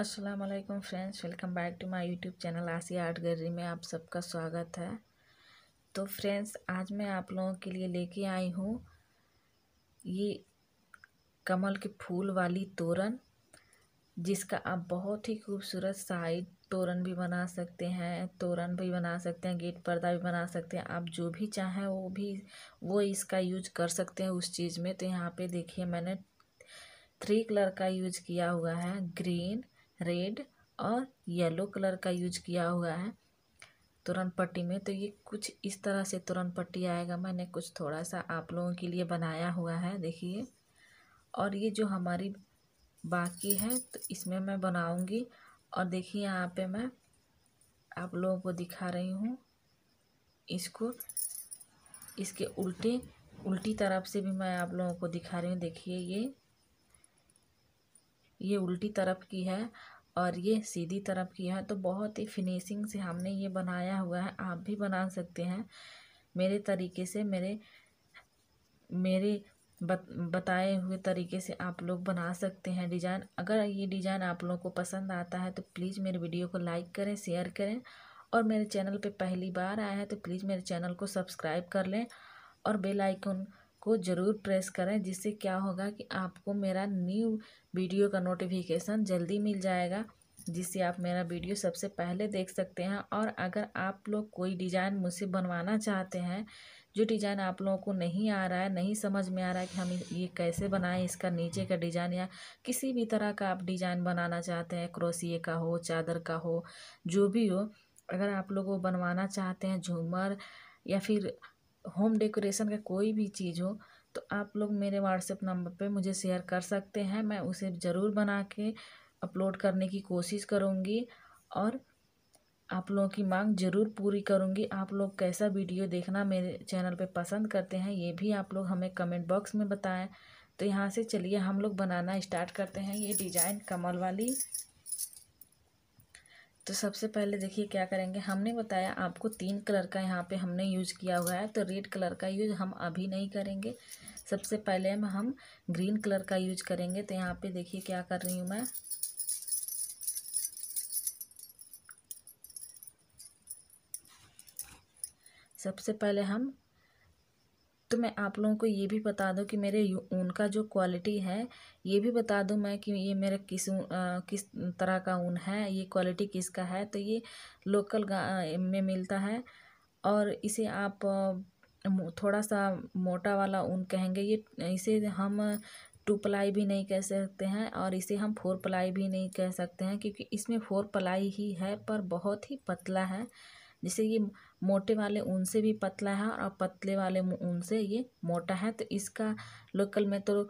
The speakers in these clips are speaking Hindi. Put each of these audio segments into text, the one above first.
अस्सलाम वालेकुम friends welcome back to my YouTube channel Asiya art gallery में आप सबका स्वागत है तो फ्रेंड्स आज मैं आप लोगों के लिए लेके आई हूँ ये कमल के फूल वाली तोरण जिसका आप बहुत ही खूबसूरत साइड तोरण भी बना सकते हैं तोरण भी बना सकते हैं गेट पर्दा भी बना सकते हैं आप जो भी चाहें वो भी वो इसका यूज कर सकते हैं उस चीज़ में तो यहाँ पे देखिए मैंने थ्री कलर का यूज किया हुआ है ग्रीन रेड और येलो कलर का यूज किया हुआ है तुरंत पट्टी में तो ये कुछ इस तरह से तुरंत पट्टी आएगा मैंने कुछ थोड़ा सा आप लोगों के लिए बनाया हुआ है देखिए और ये जो हमारी बाकी है तो इसमें मैं बनाऊंगी और देखिए यहाँ पे मैं आप लोगों को दिखा रही हूँ इसको इसके उल्टे उल्टी तरफ से भी मैं आप लोगों को दिखा रही हूँ देखिए ये ये उल्टी तरफ की है और ये सीधी तरफ की है तो बहुत ही फिनिशिंग से हमने ये बनाया हुआ है आप भी बना सकते हैं मेरे तरीके से मेरे मेरे बत, बताए हुए तरीके से आप लोग बना सकते हैं डिज़ाइन अगर ये डिज़ाइन आप लोगों को पसंद आता है तो प्लीज़ मेरे वीडियो को लाइक करें शेयर करें और मेरे चैनल पे पहली बार आया है तो प्लीज़ मेरे चैनल को सब्सक्राइब कर लें और बेल आइकन को ज़रूर प्रेस करें जिससे क्या होगा कि आपको मेरा न्यू वीडियो का नोटिफिकेशन जल्दी मिल जाएगा जिससे आप मेरा वीडियो सबसे पहले देख सकते हैं और अगर आप लोग कोई डिज़ाइन मुझसे बनवाना चाहते हैं जो डिज़ाइन आप लोगों को नहीं आ रहा है नहीं समझ में आ रहा है कि हम ये कैसे बनाएं इसका नीचे का डिज़ाइन या किसी भी तरह का आप डिज़ाइन बनाना चाहते हैं क्रोसिए का हो चादर का हो जो भी हो अगर आप लोग वो बनवाना चाहते हैं झूमर या फिर होम डेकोरेशन का कोई भी चीज़ हो तो आप लोग मेरे व्हाट्सएप नंबर पे मुझे शेयर कर सकते हैं मैं उसे ज़रूर बना के अपलोड करने की कोशिश करूँगी और आप लोगों की मांग ज़रूर पूरी करूँगी आप लोग कैसा वीडियो देखना मेरे चैनल पे पसंद करते हैं ये भी आप लोग हमें कमेंट बॉक्स में बताएं तो यहाँ से चलिए हम लोग बनाना स्टार्ट करते हैं ये डिजाइन कमल वाली तो सबसे पहले देखिए क्या करेंगे हमने बताया आपको तीन कलर का यहाँ पे हमने यूज किया हुआ है तो रेड कलर का यूज हम अभी नहीं करेंगे सबसे पहले हम ग्रीन कलर का यूज करेंगे तो यहाँ पे देखिए क्या कर रही हूँ मैं सबसे पहले हम तो मैं आप लोगों को ये भी बता दूं कि मेरे ऊन का जो क्वालिटी है ये भी बता दूं मैं कि ये मेरा किस किस तरह का ऊन है ये क्वालिटी किसका है तो ये लोकल में मिलता है और इसे आप थोड़ा सा मोटा वाला ऊन कहेंगे ये इसे हम टू प्लाई भी नहीं कह सकते हैं और इसे हम फोर प्लाई भी नहीं कह सकते हैं क्योंकि इसमें फोर प्लाई ही है पर बहुत ही पतला है जैसे ये मोटे वाले ऊन से भी पतला है और पतले वाले ऊन से ये मोटा है तो इसका लोकल में तो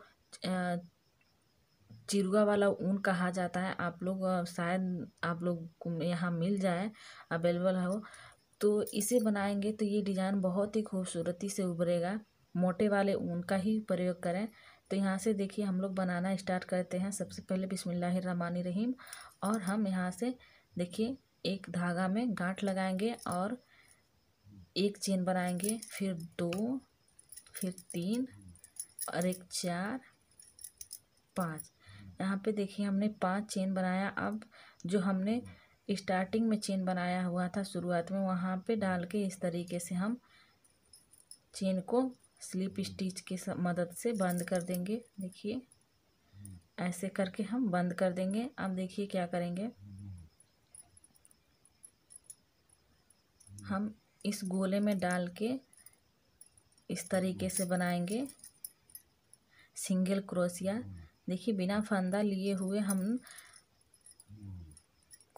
चिरुआ वाला ऊन कहा जाता है आप लोग शायद आप लोग को यहाँ मिल जाए अवेलेबल हो तो इसे बनाएंगे तो ये डिज़ाइन बहुत ही खूबसूरती से उभरेगा मोटे वाले ऊन का ही प्रयोग करें तो यहाँ से देखिए हम लोग बनाना स्टार्ट करते हैं सबसे पहले रहीम और हम यहाँ से देखिए एक धागा में गांठ लगाएंगे और एक चेन बनाएंगे फिर दो फिर तीन और एक चार पाँच यहाँ पे देखिए हमने पांच चेन बनाया अब जो हमने स्टार्टिंग में चेन बनाया हुआ था शुरुआत में वहाँ पे डाल के इस तरीके से हम चेन को स्लिप स्टिच के मदद से बंद कर देंगे देखिए ऐसे करके हम बंद कर देंगे अब देखिए क्या करेंगे हम इस गोले में डाल के इस तरीके से बनाएंगे सिंगल क्रोशिया देखिए बिना फंदा लिए हुए हम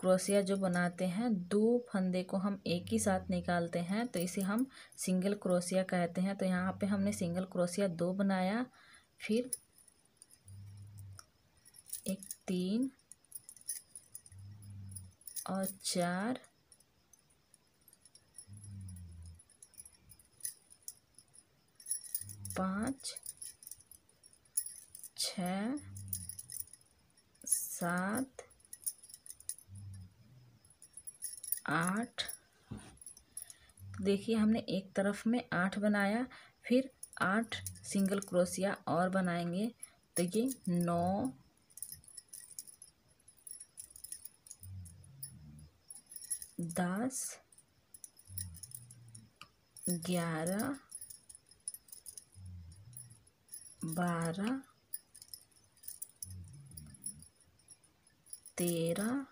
क्रोशिया जो बनाते हैं दो फंदे को हम एक ही साथ निकालते हैं तो इसे हम सिंगल क्रोशिया कहते हैं तो यहाँ पे हमने सिंगल क्रोशिया दो बनाया फिर एक तीन और चार पाँच छ सात आठ तो देखिए हमने एक तरफ में आठ बनाया फिर आठ सिंगल क्रोशिया और बनाएंगे तो ये नौ दस ग्यारह बारह तेरह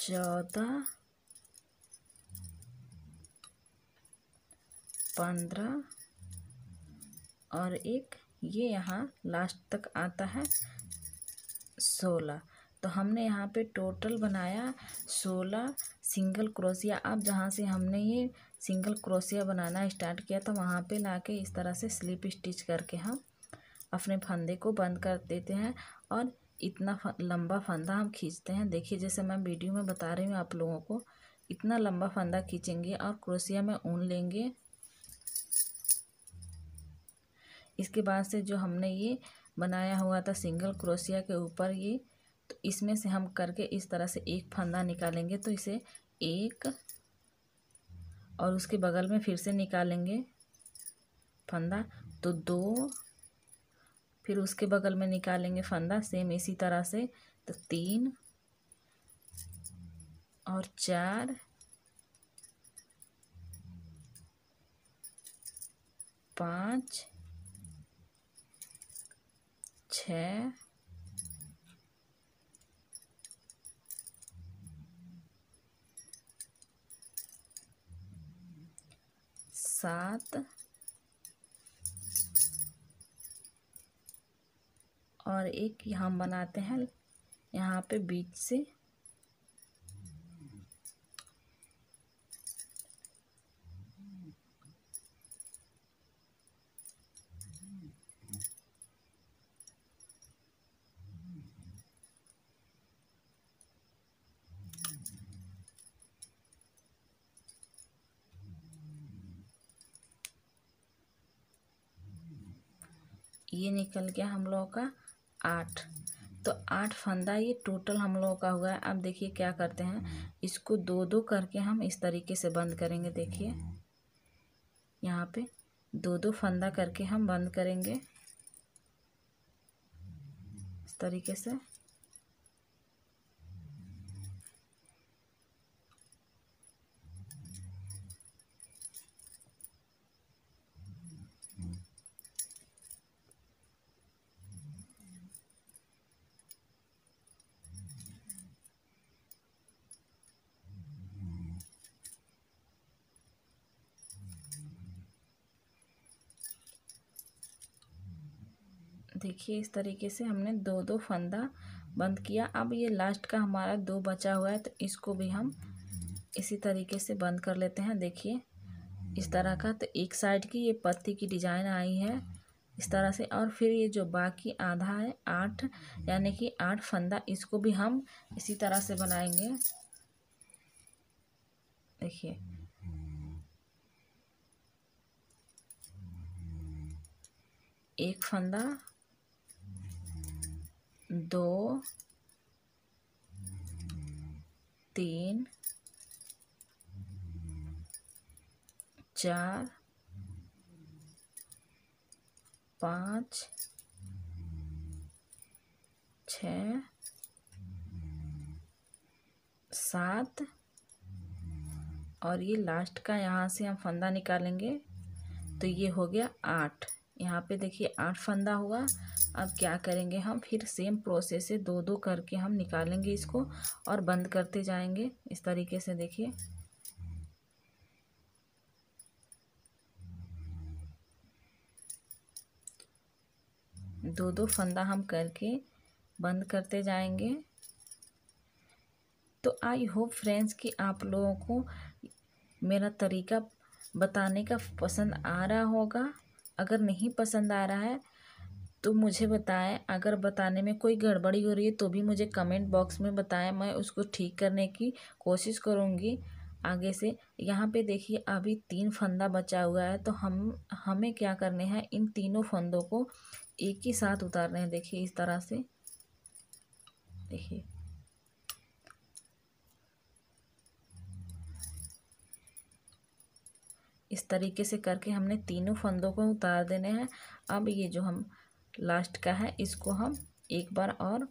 चौदह पंद्रह और एक ये यहाँ लास्ट तक आता है सोलह तो हमने यहाँ पे टोटल बनाया सोलह सिंगल क्रोशिया अब जहाँ से हमने ये सिंगल क्रोशिया बनाना स्टार्ट किया तो वहाँ पे लाके इस तरह से स्लिप स्टिच करके हम अपने फंदे को बंद कर देते हैं और इतना लंबा फंदा हम खींचते हैं देखिए जैसे मैं वीडियो में बता रही हूँ आप लोगों को इतना लंबा फंदा खींचेंगे और क्रोशिया में ऊन लेंगे इसके बाद से जो हमने ये बनाया हुआ था सिंगल क्रोशिया के ऊपर ये तो इसमें से हम करके इस तरह से एक फंदा निकालेंगे तो इसे एक और उसके बगल में फिर से निकालेंगे फंदा तो दो फिर उसके बगल में निकालेंगे फंदा सेम इसी तरह से तो तीन और चार पाँच छ सात और एक यहाँ बनाते हैं यहाँ पे बीच से ये निकल गया हम लोगों का आठ तो आठ फंदा ये टोटल हम लोगों का हुआ है अब देखिए क्या करते हैं इसको दो दो करके हम इस तरीके से बंद करेंगे देखिए यहाँ पे दो दो फंदा करके हम बंद करेंगे इस तरीके से देखिए इस तरीके से हमने दो दो फंदा बंद किया अब ये लास्ट का हमारा दो बचा हुआ है तो इसको भी हम इसी तरीके से बंद कर लेते हैं देखिए इस तरह का तो एक साइड की ये पत्ती की डिज़ाइन आई है इस तरह से और फिर ये जो बाकी आधा है आठ यानी कि आठ फंदा इसको भी हम इसी तरह से बनाएंगे देखिए एक फंदा दो तीन चार पाँच छ सात और ये लास्ट का यहाँ से हम फंदा निकालेंगे तो ये हो गया आठ यहाँ पे देखिए आठ फंदा हुआ अब क्या करेंगे हम फिर सेम प्रोसेस से दो दो करके हम निकालेंगे इसको और बंद करते जाएंगे इस तरीके से देखिए दो दो फंदा हम करके बंद करते जाएंगे तो आई होप फ्रेंड्स कि आप लोगों को मेरा तरीका बताने का पसंद आ रहा होगा अगर नहीं पसंद आ रहा है तो मुझे बताएं अगर बताने में कोई गड़बड़ी हो रही है तो भी मुझे कमेंट बॉक्स में बताएं मैं उसको ठीक करने की कोशिश करूँगी आगे से यहाँ पे देखिए अभी तीन फंदा बचा हुआ है तो हम हमें क्या करने हैं इन तीनों फंदों को एक ही साथ उतारने हैं देखिए इस तरह से देखिए इस तरीके से करके हमने तीनों फंदों को उतार देने हैं अब ये जो हम लास्ट का है इसको हम एक बार और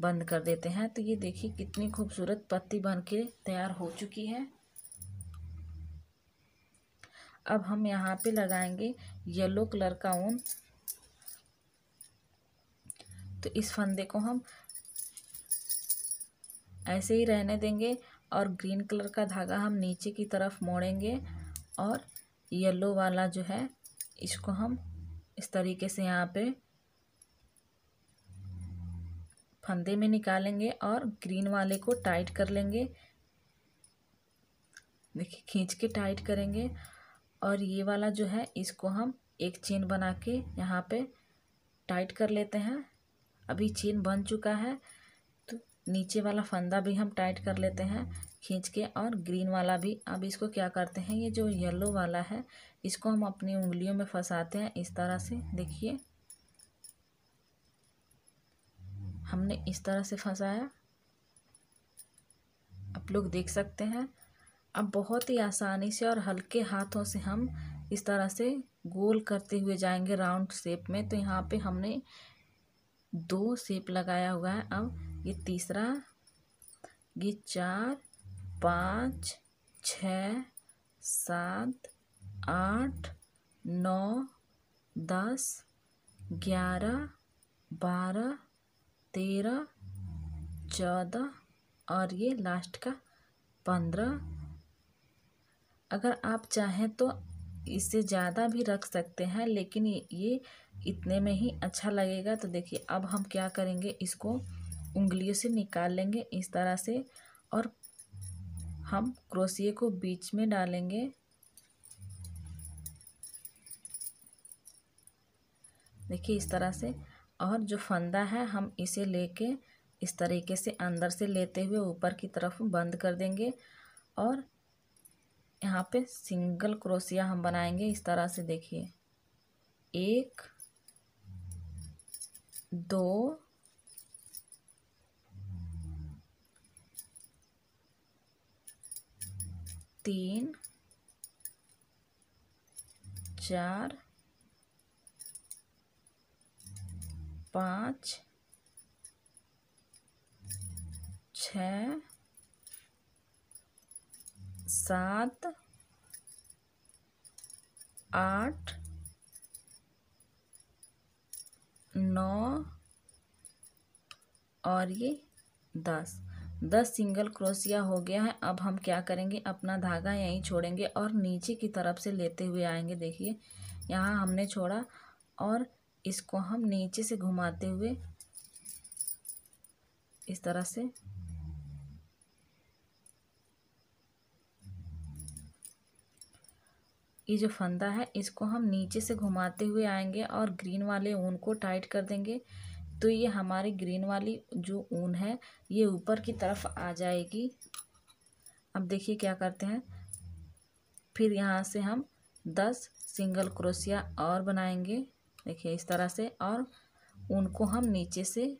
बंद कर देते हैं तो ये देखिए कितनी खूबसूरत पत्ती बन के तैयार हो चुकी है अब हम यहाँ पे लगाएंगे येलो कलर का ऊन तो इस फंदे को हम ऐसे ही रहने देंगे और ग्रीन कलर का धागा हम नीचे की तरफ मोड़ेंगे और येलो वाला जो है इसको हम इस तरीके से यहाँ पे फंदे में निकालेंगे और ग्रीन वाले को टाइट कर लेंगे देखिए खींच के टाइट करेंगे और ये वाला जो है इसको हम एक चेन बना के यहाँ पे टाइट कर लेते हैं अभी चेन बन चुका है तो नीचे वाला फंदा भी हम टाइट कर लेते हैं खींच के और ग्रीन वाला भी अब इसको क्या करते हैं ये जो येलो वाला है इसको हम अपनी उंगलियों में फंसाते हैं इस तरह से देखिए हमने इस तरह से फंसाया आप लोग देख सकते हैं अब बहुत ही आसानी से और हल्के हाथों से हम इस तरह से गोल करते हुए जाएंगे राउंड शेप में तो यहाँ पे हमने दो शेप लगाया हुआ है अब ये तीसरा ये चार पाँच छ सात आठ नौ दस ग्यारह बारह तेरह चौदह और ये लास्ट का पंद्रह अगर आप चाहें तो इससे ज़्यादा भी रख सकते हैं लेकिन ये इतने में ही अच्छा लगेगा तो देखिए अब हम क्या करेंगे इसको उंगलियों से निकाल लेंगे इस तरह से और हम क्रोसिए को बीच में डालेंगे देखिए इस तरह से और जो फंदा है हम इसे लेके इस तरीके से अंदर से लेते हुए ऊपर की तरफ बंद कर देंगे और यहाँ पे सिंगल क्रोसिया हम बनाएंगे इस तरह से देखिए एक दो तीन चार पाँच छ सात आठ नौ और ये दस दस सिंगल क्रोशिया हो गया है अब हम क्या करेंगे अपना धागा यहीं छोड़ेंगे और नीचे की तरफ से लेते हुए आएंगे देखिए यहाँ हमने छोड़ा और इसको हम नीचे से घुमाते हुए इस तरह से ये जो फंदा है इसको हम नीचे से घुमाते हुए आएंगे और ग्रीन वाले ऊन को टाइट कर देंगे तो ये हमारी ग्रीन वाली जो ऊन है ये ऊपर की तरफ आ जाएगी अब देखिए क्या करते हैं फिर यहाँ से हम दस सिंगल क्रोशिया और बनाएंगे देखिए इस तरह से और उनको हम नीचे से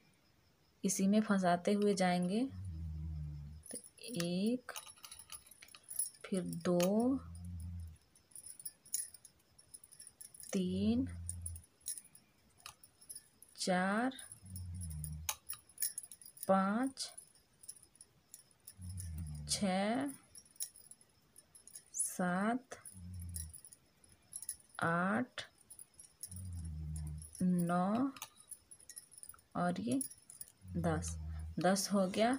इसी में फंसाते हुए जाएंगे तो एक फिर दो तीन चार पाँच छ सात आठ नौ और ये दस दस हो गया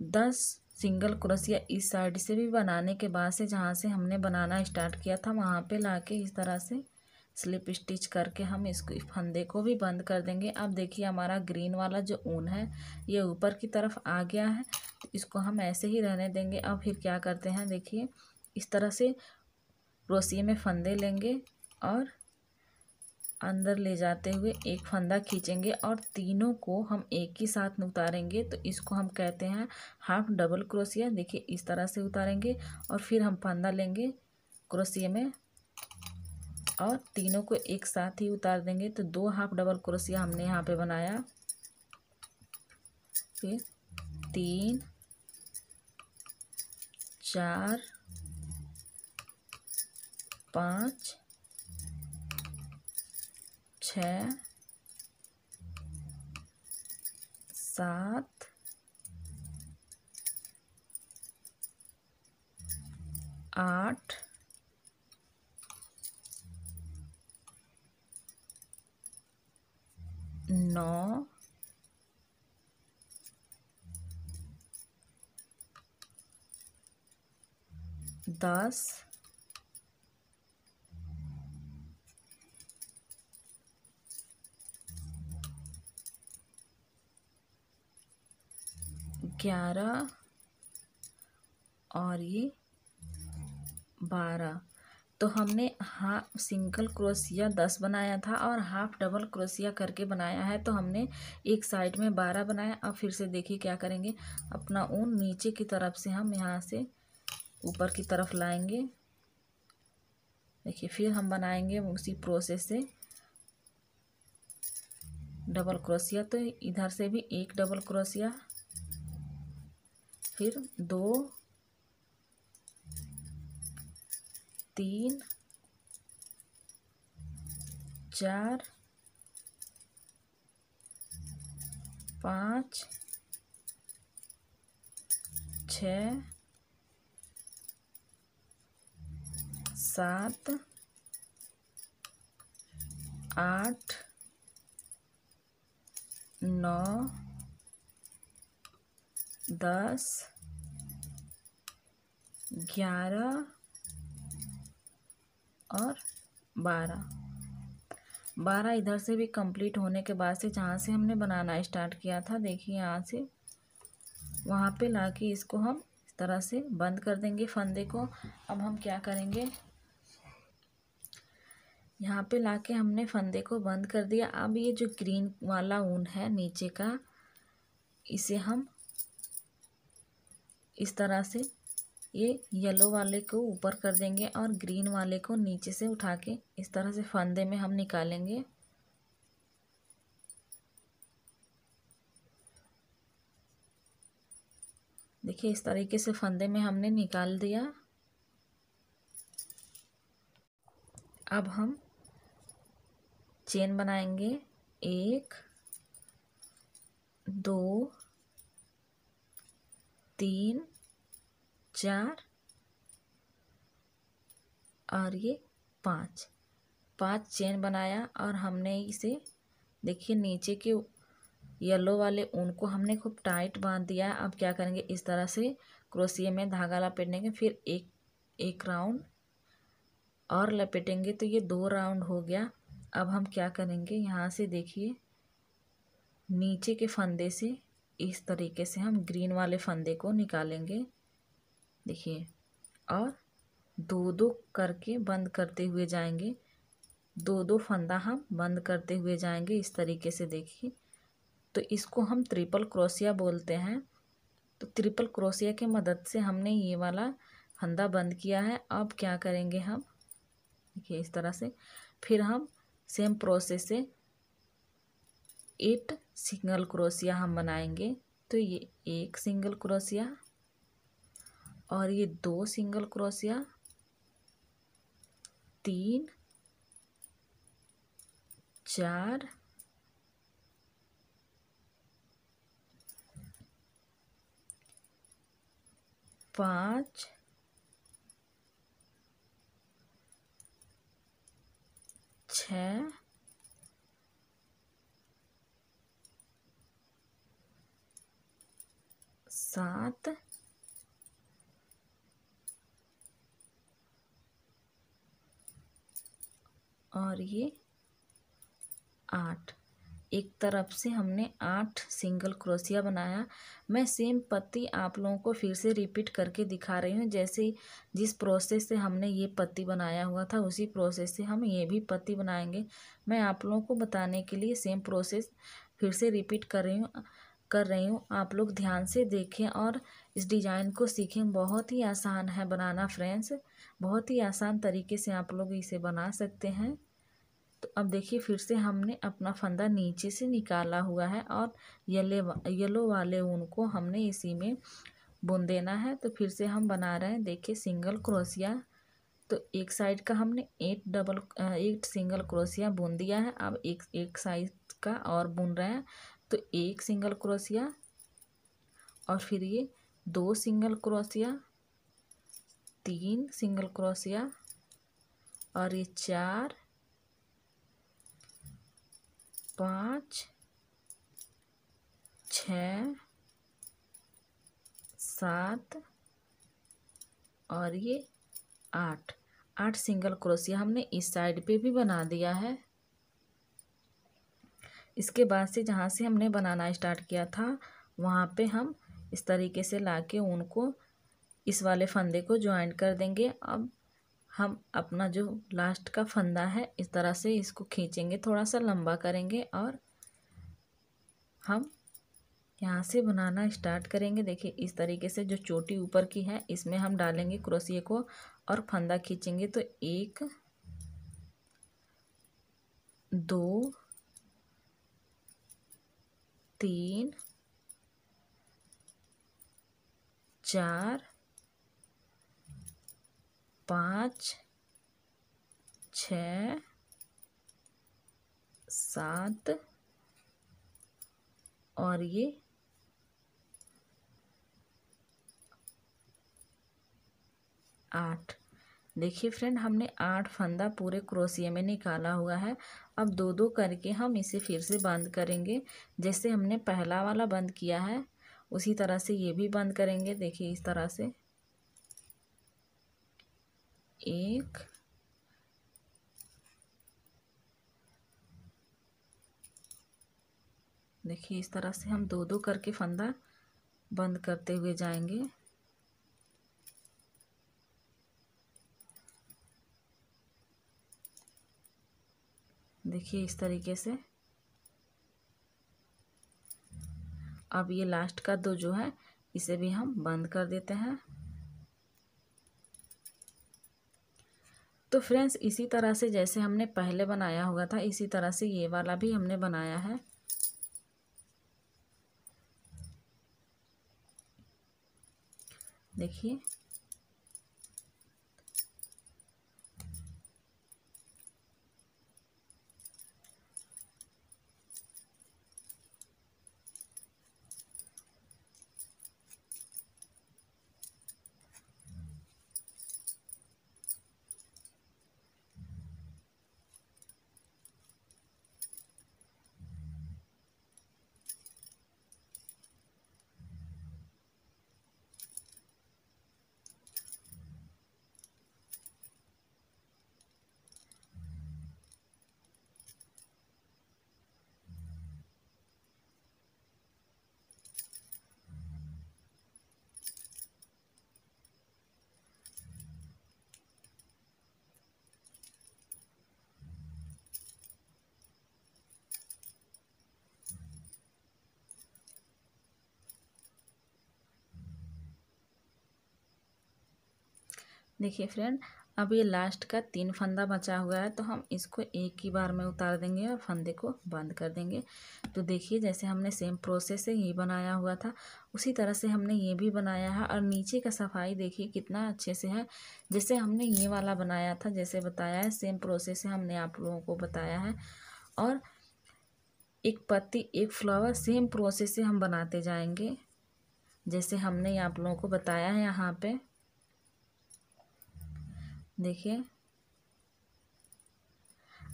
दस सिंगल क्रोसिया इस साइड से भी बनाने के बाद से जहाँ से हमने बनाना स्टार्ट किया था वहाँ पे लाके इस तरह से स्लिप स्टिच करके हम इसको फंदे को भी बंद कर देंगे अब देखिए हमारा ग्रीन वाला जो ऊन है ये ऊपर की तरफ आ गया है तो इसको हम ऐसे ही रहने देंगे अब फिर क्या करते हैं देखिए इस तरह से क्रोसिए में फंदे लेंगे और अंदर ले जाते हुए एक फंदा खींचेंगे और तीनों को हम एक ही साथ उतारेंगे तो इसको हम कहते हैं हाफ डबल क्रोसिया देखिए इस तरह से उतारेंगे और फिर हम फंदा लेंगे क्रोसिए में और तीनों को एक साथ ही उतार देंगे तो दो हाफ डबल क्रोसिया हमने यहाँ पे बनाया फिर तीन चार पाँच छ सात आठ नौ दस ग्यारह और ये बारह तो हमने हाफ सिंगल क्रोसिया दस बनाया था और हाफ डबल क्रोसिया करके बनाया है तो हमने एक साइड में बारह बनाया अब फिर से देखिए क्या करेंगे अपना ऊन नीचे की तरफ से हम यहाँ से ऊपर की तरफ लाएंगे देखिए फिर हम बनाएंगे उसी प्रोसेस से डबल क्रोसिया तो इधर से भी एक डबल क्रोसिया फिर दो तीन चार पाँच छ सात आठ नौ दस ग्यारह और बारह बारह इधर से भी कंप्लीट होने के बाद से जहाँ से हमने बनाना स्टार्ट किया था देखिए यहाँ से वहाँ पे लाके इसको हम इस तरह से बंद कर देंगे फंदे को अब हम क्या करेंगे यहाँ पे लाके हमने फंदे को बंद कर दिया अब ये जो ग्रीन वाला ऊन है नीचे का इसे हम इस तरह से ये येलो वाले को ऊपर कर देंगे और ग्रीन वाले को नीचे से उठा के इस तरह से फंदे में हम निकालेंगे देखिए इस तरीके से फंदे में हमने निकाल दिया अब हम चेन बनाएंगे एक दो तीन चार और ये पाँच पांच चेन बनाया और हमने इसे देखिए नीचे के येलो वाले ऊन को हमने खूब टाइट बांध दिया अब क्या करेंगे इस तरह से क्रोसिए में धागा लपेटेंगे फिर एक एक राउंड और लपेटेंगे तो ये दो राउंड हो गया अब हम क्या करेंगे यहाँ से देखिए नीचे के फंदे से इस तरीके से हम ग्रीन वाले फंदे को निकालेंगे देखिए और दो दो करके बंद करते हुए जाएंगे दो दो फंदा हम बंद करते हुए जाएंगे इस तरीके से देखिए तो इसको हम ट्रिपल क्रोसिया बोलते हैं तो ट्रिपल क्रोसिया के मदद से हमने ये वाला फंदा बंद किया है अब क्या करेंगे हम देखिए इस तरह से फिर हम सेम प्रोसेस से एट सिंगल क्रोसिया हम बनाएंगे तो ये एक सिंगल क्रोसिया और ये दो सिंगल क्रोशिया तीन चार पाँच छ सात और ये आठ एक तरफ से हमने आठ सिंगल क्रोशिया बनाया मैं सेम पत्ती आप लोगों को फिर से रिपीट करके दिखा रही हूँ जैसे जिस प्रोसेस से हमने ये पत्ती बनाया हुआ था उसी प्रोसेस से हम ये भी पत्ती बनाएंगे मैं आप लोगों को बताने के लिए सेम प्रोसेस फिर से रिपीट कर रही हूँ कर रही हूँ आप लोग ध्यान से देखें और इस डिज़ाइन को सीखें बहुत ही आसान है बनाना फ्रेंड्स बहुत ही आसान तरीके से आप लोग इसे बना सकते हैं तो अब देखिए फिर से हमने अपना फंदा नीचे से निकाला हुआ है और येले येलो वाले ऊन को हमने इसी में बुन देना है तो फिर से हम बना रहे हैं देखिए सिंगल क्रोसिया तो एक साइड का हमने एट डबल एट सिंगल क्रोसिया बुन दिया है अब एक एक साइड का और बुन रहे हैं तो एक सिंगल क्रोसिया और फिर ये दो सिंगल क्रोसिया तीन सिंगल क्रोसिया और ये चार पाँच छ सात और ये आठ आठ सिंगल क्रोसिया हमने इस साइड पे भी बना दिया है इसके बाद से जहाँ से हमने बनाना स्टार्ट किया था वहाँ पे हम इस तरीके से ला के इस वाले फंदे को ज्वाइन कर देंगे अब हम अपना जो लास्ट का फंदा है इस तरह से इसको खींचेंगे थोड़ा सा लंबा करेंगे और हम यहाँ से बनाना स्टार्ट करेंगे देखिए इस तरीके से जो चोटी ऊपर की है इसमें हम डालेंगे क्रोसिए को और फंदा खींचेंगे तो एक दो तीन चार पाँच छ सात और ये आठ देखिए फ्रेंड हमने आठ फंदा पूरे क्रोसिए में निकाला हुआ है अब दो दो करके हम इसे फिर से बंद करेंगे जैसे हमने पहला वाला बंद किया है उसी तरह से ये भी बंद करेंगे देखिए इस तरह से एक देखिए इस तरह से हम दो दो करके फंदा बंद करते हुए जाएंगे देखिए इस तरीके से अब ये लास्ट का दो जो है इसे भी हम बंद कर देते हैं तो फ्रेंड्स इसी तरह से जैसे हमने पहले बनाया हुआ था इसी तरह से ये वाला भी हमने बनाया है देखिए देखिए फ्रेंड अब ये लास्ट का तीन फंदा बचा हुआ है तो हम इसको एक ही बार में उतार देंगे और फंदे को बंद कर देंगे तो देखिए जैसे हमने सेम प्रोसेस से ये बनाया हुआ था उसी तरह से हमने ये भी बनाया है और नीचे का सफाई देखिए कितना अच्छे से है जैसे हमने ये वाला बनाया था जैसे बताया है सेम प्रोसेस से हमने आप लोगों को बताया है और एक पत्ती एक फ्लावर सेम प्रोसेस से हम बनाते जाएंगे जैसे हमने आप लोगों को बताया है यहाँ पर देखिए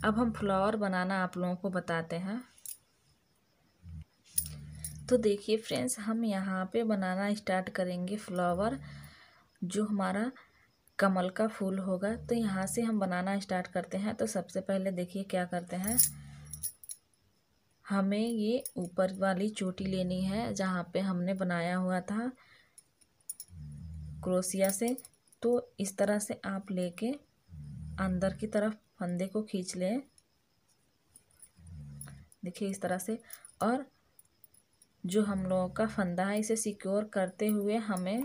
अब हम फ्लावर बनाना आप लोगों को बताते हैं तो देखिए फ्रेंड्स हम यहाँ पे बनाना स्टार्ट करेंगे फ्लावर जो हमारा कमल का फूल होगा तो यहाँ से हम बनाना स्टार्ट करते हैं तो सबसे पहले देखिए क्या करते हैं हमें ये ऊपर वाली चोटी लेनी है जहाँ पे हमने बनाया हुआ था क्रोसिया से तो इस तरह से आप लेके अंदर की तरफ फंदे को खींच लें देखिए इस तरह से और जो हम लोगों का फंदा है इसे सिक्योर करते हुए हमें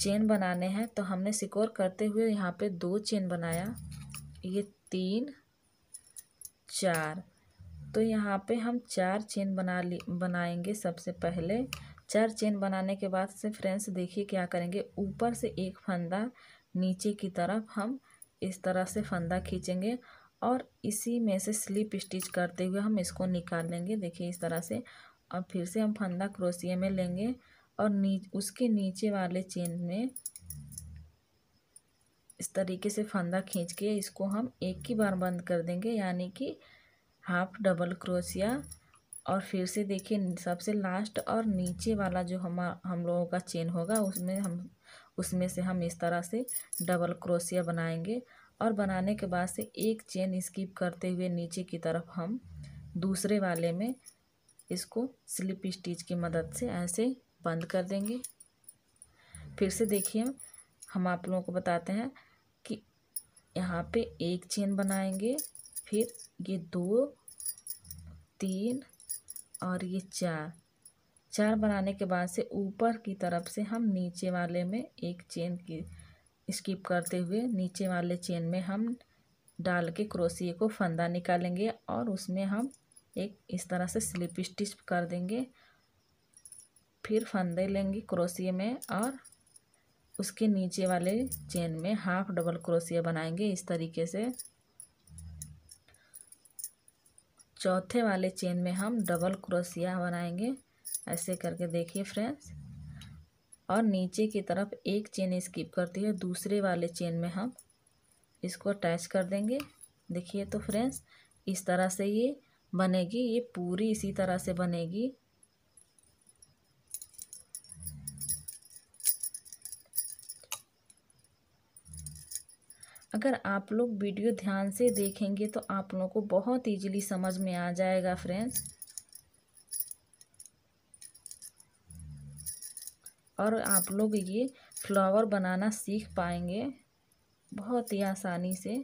चेन बनाने हैं तो हमने सिक्योर करते हुए यहाँ पे दो चेन बनाया ये तीन चार तो यहाँ पे हम चार चेन बना ली बनाएंगे सबसे पहले चार चेन बनाने के बाद से फ्रेंड्स देखिए क्या करेंगे ऊपर से एक फंदा नीचे की तरफ हम इस तरह से फंदा खींचेंगे और इसी में से स्लिप स्टिच करते हुए हम इसको निकाल लेंगे देखिए इस तरह से और फिर से हम फंदा क्रोसिए में लेंगे और नीच उसके नीचे वाले चेन में इस तरीके से फंदा खींच के इसको हम एक ही बार बंद कर देंगे यानी कि हाफ डबल क्रोसिया और फिर से देखिए सबसे लास्ट और नीचे वाला जो हम हम लोगों का चेन होगा उसमें हम उसमें से हम इस तरह से डबल क्रोशिया बनाएंगे और बनाने के बाद से एक चेन स्किप करते हुए नीचे की तरफ हम दूसरे वाले में इसको स्लिप स्टिच की मदद से ऐसे बंद कर देंगे फिर से देखिए हम आप लोगों को बताते हैं कि यहाँ पे एक चेन बनाएंगे फिर ये दो तीन और ये चार चार बनाने के बाद से ऊपर की तरफ से हम नीचे वाले में एक चेन की स्किप करते हुए नीचे वाले चेन में हम डाल के क्रोसिए को फंदा निकालेंगे और उसमें हम एक इस तरह से स्लिप स्टिच कर देंगे फिर फंदे लेंगे क्रोसिए में और उसके नीचे वाले चेन में हाफ डबल क्रोसिया बनाएंगे इस तरीके से चौथे वाले चेन में हम डबल क्रोसिया बनाएंगे ऐसे करके देखिए फ्रेंड्स और नीचे की तरफ एक चेन स्किप करती है दूसरे वाले चेन में हम इसको अटैच कर देंगे देखिए तो फ्रेंड्स इस तरह से ये बनेगी ये पूरी इसी तरह से बनेगी अगर आप लोग वीडियो ध्यान से देखेंगे तो आप लोगों को बहुत इजीली समझ में आ जाएगा फ्रेंड्स और आप लोग ये फ्लावर बनाना सीख पाएंगे बहुत ही आसानी से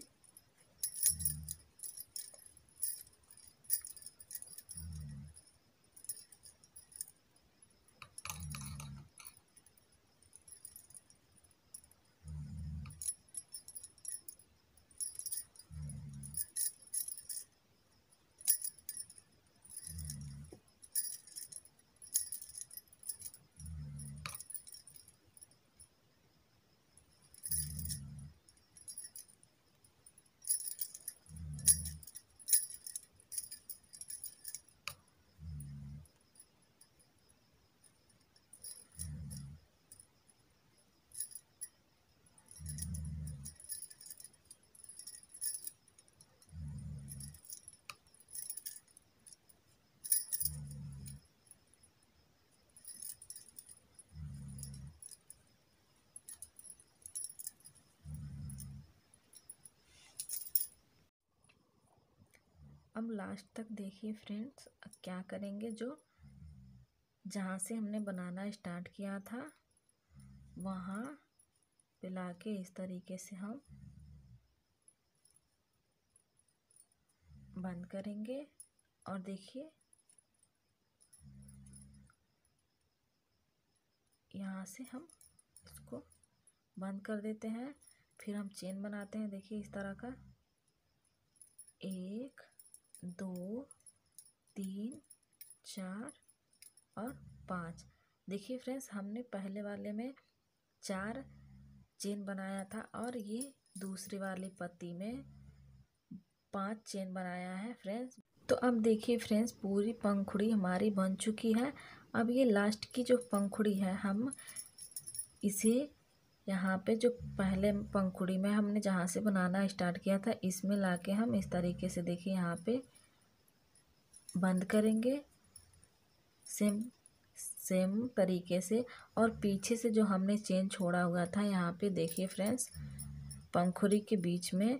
अब लास्ट तक देखिए फ्रेंड्स अब क्या करेंगे जो जहाँ से हमने बनाना स्टार्ट किया था वहाँ पे ला के इस तरीके से हम बंद करेंगे और देखिए यहाँ से हम इसको बंद कर देते हैं फिर हम चेन बनाते हैं देखिए इस तरह का एक दो तीन चार और पाँच देखिए फ्रेंड्स हमने पहले वाले में चार चेन बनाया था और ये दूसरे वाले पत्ती में पांच चेन बनाया है फ्रेंड्स तो अब देखिए फ्रेंड्स पूरी पंखुड़ी हमारी बन चुकी है अब ये लास्ट की जो पंखुड़ी है हम इसे यहाँ पे जो पहले पंखुड़ी में हमने जहाँ से बनाना स्टार्ट किया था इसमें लाके हम इस तरीके से देखिए यहाँ पे बंद करेंगे सेम सेम तरीके से और पीछे से जो हमने चेन छोड़ा हुआ था यहाँ पे देखिए फ्रेंड्स पंखुरी के बीच में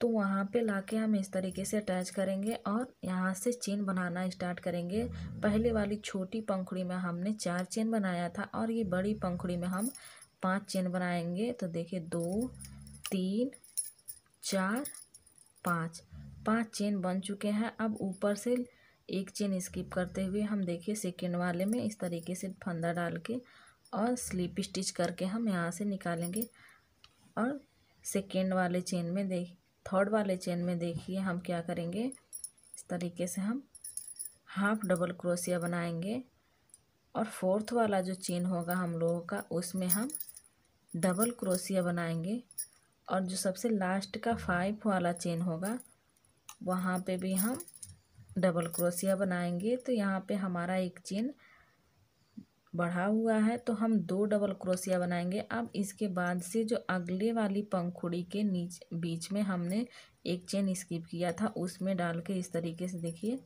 तो वहाँ पे लाके हम इस तरीके से अटैच करेंगे और यहाँ से चेन बनाना स्टार्ट करेंगे पहले वाली छोटी पंखुड़ी में हमने चार चेन बनाया था और ये बड़ी पंखुड़ी में हम पांच चेन बनाएंगे तो देखिए दो तीन चार पाँच पांच चेन बन चुके हैं अब ऊपर से एक चेन स्किप करते हुए हम देखिए सेकेंड वाले में इस तरीके से फंदा डाल के और स्लिप स्टिच करके हम यहाँ से निकालेंगे और सेकेंड वाले चेन में देख थर्ड वाले चेन में देखिए हम क्या करेंगे इस तरीके से हम हाफ डबल क्रोसिया बनाएंगे और फोर्थ वाला जो चेन होगा हम लोगों का उसमें हम डबल क्रोसिया बनाएंगे और जो सबसे लास्ट का फाइव वाला चेन होगा वहाँ पे भी हम डबल क्रोशिया बनाएंगे तो यहाँ पे हमारा एक चेन बढ़ा हुआ है तो हम दो डबल क्रोशिया बनाएंगे अब इसके बाद से जो अगले वाली पंखुड़ी के नीचे बीच में हमने एक चेन स्किप किया था उसमें डाल के इस तरीके से देखिए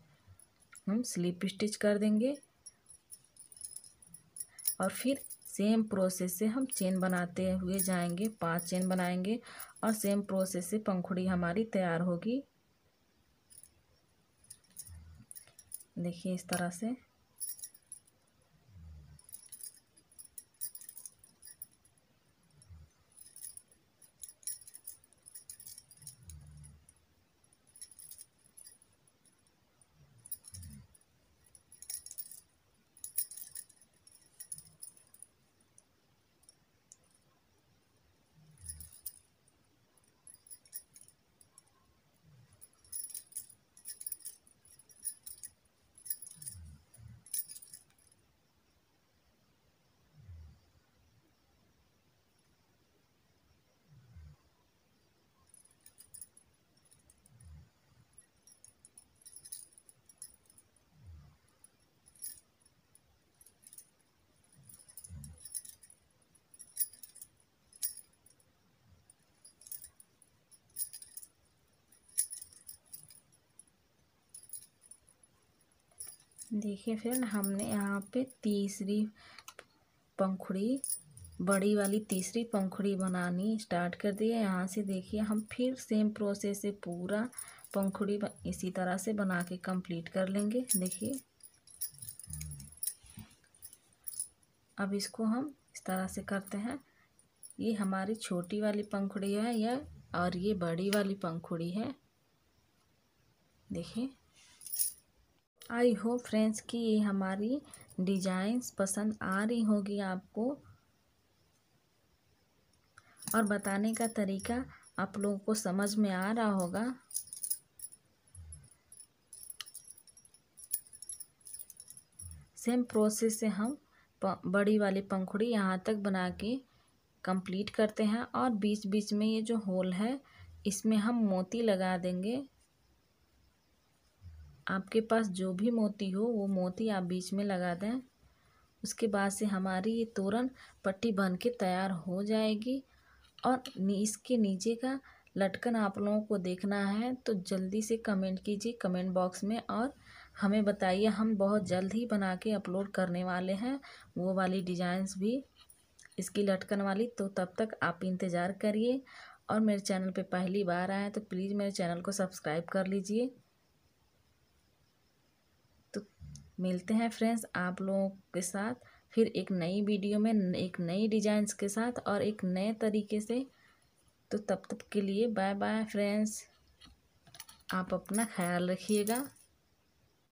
हम स्लिप स्टिच कर देंगे और फिर सेम प्रोसेस से हम चेन बनाते हुए जाएंगे पांच चेन बनाएंगे और सेम प्रोसेस से पंखुड़ी हमारी तैयार होगी dejé estar así देखिए फ्रेंड हमने यहाँ पे तीसरी पंखुड़ी बड़ी वाली तीसरी पंखुड़ी बनानी स्टार्ट कर दी है यहाँ से देखिए हम फिर सेम प्रोसेस से पूरा पंखुड़ी इसी तरह से बना के कंप्लीट कर लेंगे देखिए अब इसको हम इस तरह से करते हैं ये हमारी छोटी वाली पंखुड़ी है यह और ये बड़ी वाली पंखुड़ी है देखिए आई होप फ्रेंड्स कि ये हमारी डिजाइंस पसंद आ रही होगी आपको और बताने का तरीका आप लोगों को समझ में आ रहा होगा सेम प्रोसेस से हम बड़ी वाली पंखुड़ी यहाँ तक बना के कंप्लीट करते हैं और बीच बीच में ये जो होल है इसमें हम मोती लगा देंगे आपके पास जो भी मोती हो वो मोती आप बीच में लगा दें उसके बाद से हमारी ये तोरण पट्टी बन के तैयार हो जाएगी और इसके नीचे का लटकन आप लोगों को देखना है तो जल्दी से कमेंट कीजिए कमेंट बॉक्स में और हमें बताइए हम बहुत जल्द ही बना के अपलोड करने वाले हैं वो वाली डिज़ाइंस भी इसकी लटकन वाली तो तब तक आप इंतज़ार करिए और मेरे चैनल पे पहली बार आए तो प्लीज़ मेरे चैनल को सब्सक्राइब कर लीजिए मिलते हैं फ्रेंड्स आप लोगों के साथ फिर एक नई वीडियो में एक नई डिजाइंस के साथ और एक नए तरीके से तो तब तक के लिए बाय बाय फ्रेंड्स आप अपना ख्याल रखिएगा